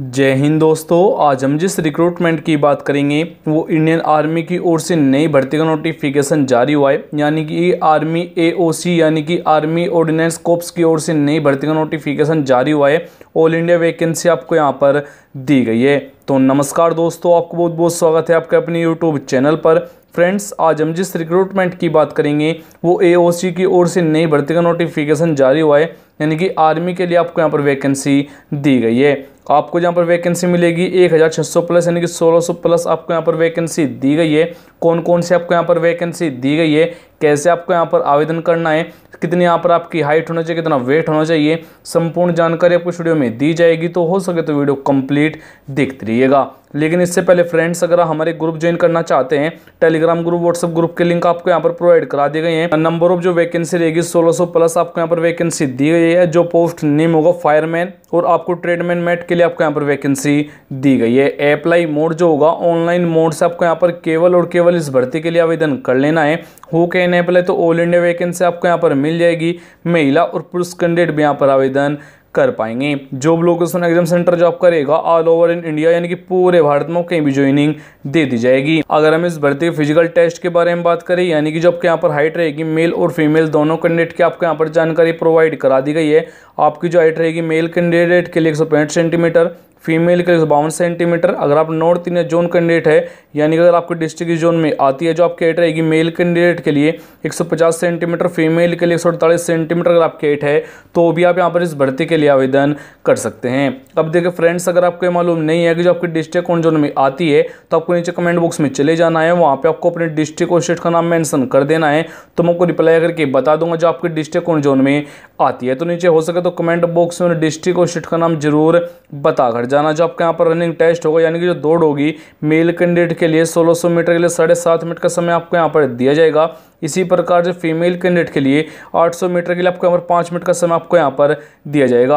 जय हिंद दोस्तों आज हम जिस रिक्रूटमेंट की बात करेंगे वो इंडियन आर्मी की ओर से नई भर्ती का नोटिफिकेशन जारी हुआ है यानी कि आर्मी एओसी यानी कि आर्मी ऑर्डिनेंस कोप्स की ओर से नई भर्ती का नोटिफिकेशन जारी हुआ है ऑल इंडिया वैकेंसी आपको यहाँ पर दी गई है तो नमस्कार दोस्तों आपको बहुत बहुत स्वागत है आपके अपने यूट्यूब चैनल पर फ्रेंड्स आज हम जिस रिक्रूटमेंट की बात करेंगे वो ए की ओर से नई भर्ती का नोटिफिकेशन जारी हुआ है यानी कि आर्मी के लिए आपको यहाँ पर वैकेंसी दी गई है आपको यहाँ पर वैकेंसी मिलेगी एक हज़ार सौ प्लस यानी कि सोलह सौ प्लस आपको यहाँ पर वैकेंसी दी गई है कौन कौन से आपको यहाँ पर वैकेंसी दी गई है कैसे आपको यहाँ पर आवेदन करना है कितनी यहाँ पर आपकी हाइट होना चाहिए कितना वेट होना चाहिए संपूर्ण जानकारी आपको स्टूडियो वीडियो में दी जाएगी तो हो सके तो वीडियो कंप्लीट देखते रहिएगा लेकिन इससे पहले फ्रेंड्स अगर हमारे ग्रुप ज्वाइन करना चाहते हैं टेलीग्राम ग्रुप व्हाट्सअप ग्रुप के लिंक आपको यहाँ पर प्रोवाइड करा दिए गए हैं नंबर ऑफ जो वैकेंसी रहेगी सोलह प्लस आपको यहाँ पर वैकेंसी दी गई है जो पोस्ट नेम होगा फायरमैन और आपको ट्रेडमैन मेट के लिए आपको यहाँ पर वैकेंसी दी गई है अप्लाई मोड जो होगा ऑनलाइन मोड से आपको यहाँ पर केवल और केवल केवल इस भर्ती के लिए आवेदन कर लेना है हो के इनेबल है तो ऑल इंडिया वैकेंसी आपको यहाँ पर मिल जाएगी महिला और पुरुष कैंडिडेट भी यहाँ पर आवेदन कर पाएंगे job location exam centre job करेगा ऑल ओवर इन इंडिया यानी कि पूरे भारत में कहीं भी ज्वाइनिंग दे दी जाएगी अगर हम इस भर्ती के फिजिकल टेस्ट के बारे में बात करें यानी कि जो आपके यहाँ पर हाइट रहेगी मेल और फीमेल दोनों कैंडिडेट की आपको यहाँ पर जानकारी प्रोवाइड करा दी गई है आपकी जो हाइट रहेगी मेल कैंडिडेट के लिए एक सेंटीमीटर फीमेल का बावन सेंटीमीटर अगर आप नॉर्थ इंडिया जोन कैंडिडेट है यानी कि अगर आपके डिस्ट्रिक्ट जोन में आती है जो आपकी एट रहेगी मेल कैंडिडेट के लिए 150 सेंटीमीटर फीमेल के लिए एक सेंटीमीटर अगर आपकी एट है तो भी आप यहाँ पर इस भर्ती के लिए आवेदन कर सकते हैं अब देखिए फ्रेंड्स अगर आपको मालूम नहीं है कि जो आपकी डिस्ट्रिक्ट कौन जोन में आती है तो आपको नीचे कमेंट बॉक्स में चले जाना है वहाँ पर आपको अपने डिस्ट्रिक्ट और स्टेट का नाम मैंसन कर देना है तो मैं आपको रिप्लाई करके बता दूंगा जो आपकी डिस्ट्रिक्ट कौन जोन में आती है तो नीचे हो सके तो कमेंट बॉक्स में डिस्ट्रिक्ट और स्टेट का नाम जरूर बता कर जाना जो आपके यहाँ पर रनिंग टेस्ट होगा यानी कि जो दौड़ होगी मेल कैंडिडेट के लिए सोलह सौ मीटर के लिए साढ़े सात मिनट का समय आपको यहाँ पर दिया जाएगा इसी प्रकार जो फीमेल कैंडिडेट के लिए 800 मीटर के लिए आपको यहाँ पर पाँच मिनट का समय आपको यहाँ पर दिया जाएगा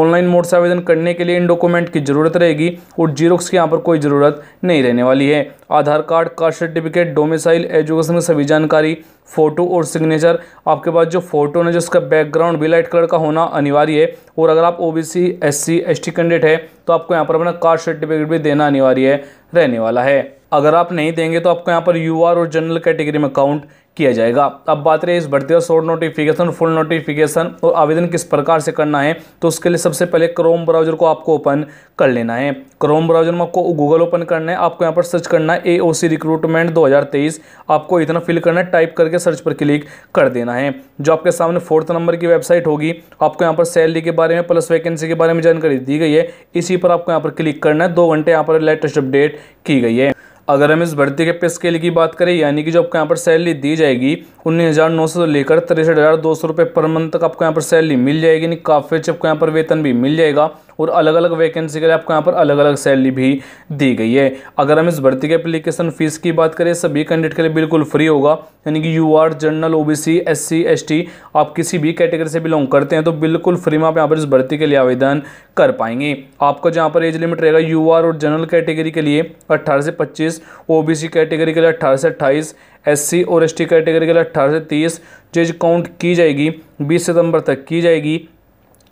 ऑनलाइन मोड से आवेदन करने के लिए इन डॉक्यूमेंट की ज़रूरत रहेगी और जीरोक्स की यहाँ पर कोई ज़रूरत नहीं रहने वाली है Aadhaar card caste certificate domicile education की सभी जानकारी फ़ोटो और सिग्नेचर आपके पास जो फोटो ना जो उसका बैकग्राउंड भी लाइट कलर का होना अनिवार्य है और अगर आप ओबीसी एससी एसटी कैंडिडेट है तो आपको यहाँ पर अपना कास्ट सर्टिफिकेट भी देना अनिवार्य है रहने वाला है अगर आप नहीं देंगे तो आपको यहाँ पर यूआर और जनरल कैटेगरी में काउंट किया जाएगा अब बात रही इस भर्ती और शॉर्ट नोटिफिकेशन फुल नोटिफिकेशन और आवेदन किस प्रकार से करना है तो उसके लिए सबसे पहले क्रोम ब्राउजर को आपको ओपन कर लेना है क्रोम ब्राउजर में आपको गूगल ओपन करना है आपको यहाँ पर सर्च करना है ए ओ सी रिक्रूटमेंट दो हज़ार तेईस आपको इतना फिल करना है टाइप करके सर्च पर क्लिक कर देना है जो आपके सामने फोर्थ नंबर की वेबसाइट होगी आपको यहाँ पर सैलरी के बारे में प्लस वैकेंसी के बारे में जानकारी दी गई है इसी पर आपको यहाँ पर क्लिक करना है दो घंटे यहाँ पर लेटेस्ट अपडेट की गई है अगर हम इस भर्ती के पे स्केल की बात करें यानी कि जो आपको यहाँ पर सैलरी दी जाएगी उन्नीस हज़ार नौ सौ लेकर तिरसठ हज़ार दो सौ रुपये पर मंथ तक आपको यहाँ पर सैलरी मिल जाएगी यानी काफ़ी अच्छे आपको यहाँ पर वेतन भी मिल जाएगा और अलग अलग वैकेंसी के लिए आपको यहाँ पर अलग अलग सैलरी भी दी गई है अगर हम इस भर्ती के एप्लीकेशन फ़ीस की बात करें सभी कैंडिडेट के लिए बिल्कुल फ्री होगा यानी कि U R general O B C S C S T आप किसी भी कैटेगरी से बिलोंग करते हैं तो बिल्कुल फ्री में आप यहाँ पर इस भर्ती के लिए आवेदन कर पाएंगे आपका जहाँ पर एज लिमिट रहेगा यू आर और जनरल कैटेगरी के लिए अट्ठारह से पच्चीस ओ बी सी कैटेगरी के लिए अट्ठारह से अट्ठाईस एस और एस कैटेगरी के लिए अट्ठारह से तीस जो काउंट की जाएगी बीस सितंबर तक की जाएगी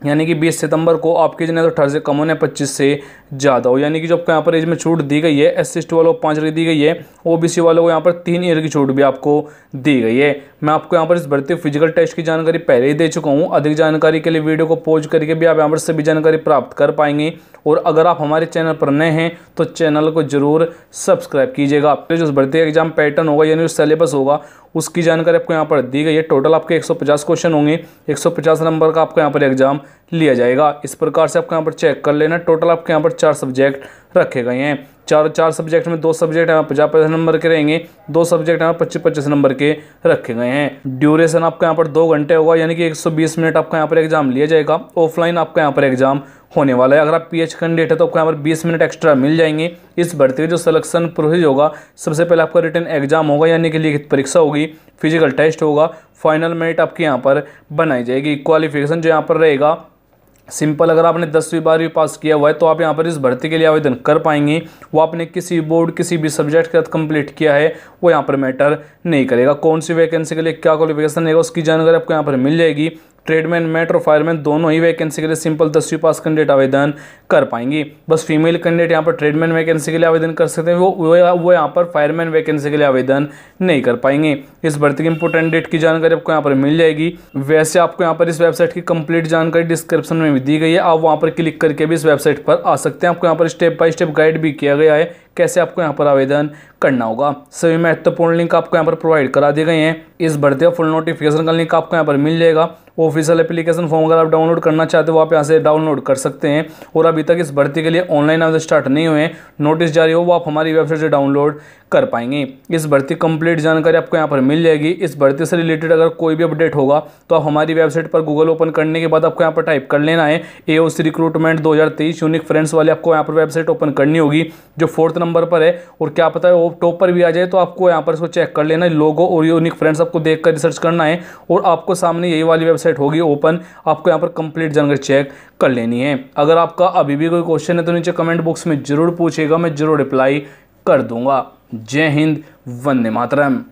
यानी कि 20 सितंबर को आपकी जो तो अठारह से कम होने पच्चीस से ज़्यादा हो यानी कि जो आपको यहाँ पर एज में छूट दी गई है एस सी वालों को पाँच ईयर दी गई है ओबीसी वालों को यहाँ पर तीन ईयर की छूट भी आपको दी गई है मैं आपको यहाँ पर इस भर्ती फिजिकल टेस्ट की जानकारी पहले ही दे चुका हूँ अधिक जानकारी के लिए वीडियो को पोज करके भी आप यहाँ पर सभी जानकारी प्राप्त कर पाएंगे और अगर आप हमारे चैनल पर नए हैं तो चैनल को जरूर सब्सक्राइब कीजिएगा आपके जो भर्ती एग्जाम पैटर्न होगा यानी जो सिलेबस होगा उसकी जानकारी आपको यहाँ पर दी गई है टोटल आपके 150 क्वेश्चन होंगे 150 नंबर का आपको यहाँ पर एग्जाम लिया जाएगा इस प्रकार से आपको यहाँ पर चेक कर लेना टोटल आपके यहाँ पर चार सब्जेक्ट रखे गए हैं चार चार सब्जेक्ट में दो सब्जेक्ट यहाँ पचास पचास नंबर के रहेंगे दो सब्जेक्ट यहाँ पच्चीस पच्चीस नंबर के रखे गए हैं ड्यूरेशन आपका यहाँ पर दो घंटे होगा यानी कि 120 मिनट आपका यहाँ पर एग्जाम लिया जाएगा ऑफलाइन आपका यहाँ पर एग्जाम होने वाला है अगर आप एच कैंडिडेट है तो आपको यहाँ पर बीस मिनट एक्स्ट्रा मिल जाएंगे इस भर्ती का जो सिलेक्शन प्रोसेस होगा सबसे पहले आपका रिटर्न एग्जाम होगा यानी कि लिखित परीक्षा होगी फिजिकल टेस्ट होगा फाइनल मेरिट आपकी यहाँ पर बनाई जाएगी क्वालिफिकेशन जो यहाँ पर रहेगा सिंपल अगर आपने दसवीं बारहवीं पास किया हुआ है तो आप यहाँ पर इस भर्ती के लिए आवेदन कर पाएंगे वो आपने किसी बोर्ड किसी भी सब्जेक्ट के साथ कंप्लीट किया है वो यहाँ पर मैटर नहीं करेगा कौन सी वैकेंसी के लिए क्या क्वालिफिकेशन रहेगा उसकी जानकारी आपको यहाँ पर मिल जाएगी ट्रेडमैन मेट्रो फायरमैन दोनों ही वैकेंसी के लिए सिंपल दसवीं पास कैंडिडेट आवेदन कर पाएंगी बस फीमेल कैंडिडेट यहाँ पर ट्रेडमैन वैकेंसी के लिए आवेदन कर सकते हैं वो वो, वो यहाँ पर फायरमैन वैकेंसी के लिए आवेदन नहीं कर पाएंगे इस भर्ती की इंपोर्टेंट डेट की जानकारी आपको यहाँ पर मिल जाएगी वैसे आपको यहाँ पर इस वेबसाइट की कंप्लीट जानकारी डिस्क्रिप्शन में भी दी गई है आप वहाँ पर क्लिक करके भी इस वेबसाइट पर आ सकते हैं आपको यहाँ पर स्टेप बाय स्टेप गाइड भी किया गया है कैसे आपको यहाँ पर आवेदन करना होगा सभी महत्वपूर्ण लिंक आपको यहाँ पर प्रोवाइड करा दिए गए हैं इस भर्ती फुल नोटिफिकेशन का लिंक आपको यहाँ पर मिल जाएगा ऑफिशियल एप्लीकेशन फॉर्म अगर आप डाउनलोड करना चाहते हो आप यहाँ से डाउनलोड कर सकते हैं और अभी तक इस भर्ती के लिए ऑनलाइन आवेदन स्टार्ट नहीं हुए नोटिस जारी हो वो आप हमारी वेबसाइट से डाउनलोड कर पाएंगे इस भर्ती कंप्लीट जानकारी आपको यहाँ पर मिल जाएगी इस भर्ती से रिलेटेड अगर कोई भी अपडेट होगा तो आप हमारी वेबसाइट पर गूगल ओपन करने के बाद आपको यहाँ पर टाइप कर लेना है ए रिक्रूटमेंट दो यूनिक फ्रेंड्स वाले आपको यहाँ पर वेबसाइट ओपन करनी होगी जो फोर्थ नंबर नंबर पर है और क्या पता है वो टॉप पर भी आ जाए तो आपको यहाँ पर इसको चेक कर लेना लोगो और यूनिक फ्रेंड्स आपको देख कर रिसर्च करना है और आपको सामने यही वाली वेबसाइट होगी ओपन आपको यहाँ पर कंप्लीट जानकारी चेक कर लेनी है अगर आपका अभी भी कोई क्वेश्चन है तो नीचे कमेंट बॉक्स में ज़रूर पूछेगा मैं ज़रूर रिप्लाई कर दूंगा जय हिंद वंदे मातरम